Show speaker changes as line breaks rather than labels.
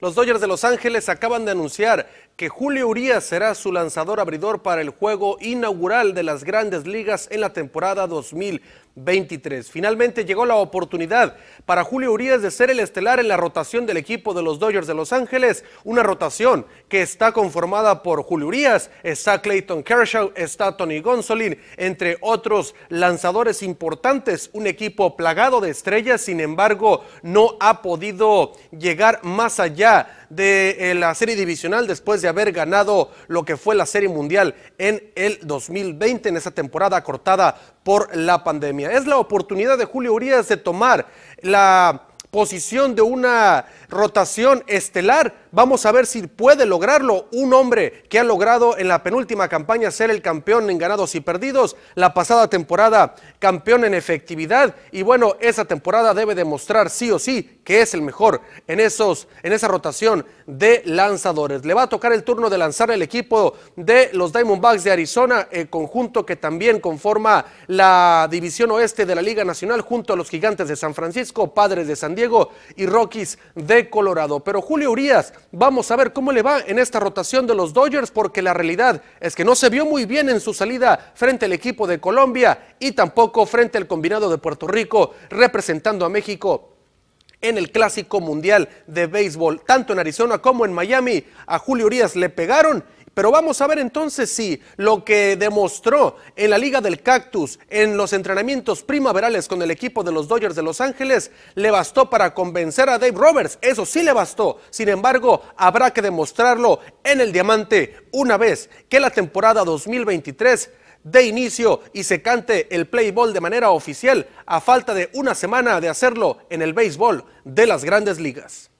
Los Dodgers de Los Ángeles acaban de anunciar que Julio Urías será su lanzador abridor para el juego inaugural de las grandes ligas en la temporada 2023. Finalmente llegó la oportunidad para Julio Urías de ser el estelar en la rotación del equipo de los Dodgers de Los Ángeles, una rotación que está conformada por Julio Urías, está Clayton Kershaw, está Tony Gonsolin, entre otros lanzadores importantes, un equipo plagado de estrellas, sin embargo, no ha podido llegar más allá de eh, la serie divisional después de haber ganado lo que fue la serie mundial en el 2020, en esa temporada cortada por la pandemia. Es la oportunidad de Julio Urias de tomar la posición de una rotación estelar. Vamos a ver si puede lograrlo un hombre que ha logrado en la penúltima campaña ser el campeón en ganados y perdidos, la pasada temporada campeón en efectividad y bueno, esa temporada debe demostrar sí o sí que es el mejor en esos en esa rotación de lanzadores. Le va a tocar el turno de lanzar el equipo de los Diamondbacks de Arizona, el conjunto que también conforma la división oeste de la Liga Nacional junto a los Gigantes de San Francisco, Padres de San Diego y Rockies de Colorado. Pero Julio Urias, vamos a ver cómo le va en esta rotación de los Dodgers, porque la realidad es que no se vio muy bien en su salida frente al equipo de Colombia y tampoco frente al combinado de Puerto Rico representando a México en el Clásico Mundial de Béisbol. Tanto en Arizona como en Miami a Julio Urias le pegaron pero vamos a ver entonces si lo que demostró en la Liga del Cactus, en los entrenamientos primaverales con el equipo de los Dodgers de Los Ángeles, le bastó para convencer a Dave Roberts. Eso sí le bastó. Sin embargo, habrá que demostrarlo en el diamante una vez que la temporada 2023 de inicio y se cante el play de manera oficial a falta de una semana de hacerlo en el béisbol de las grandes ligas.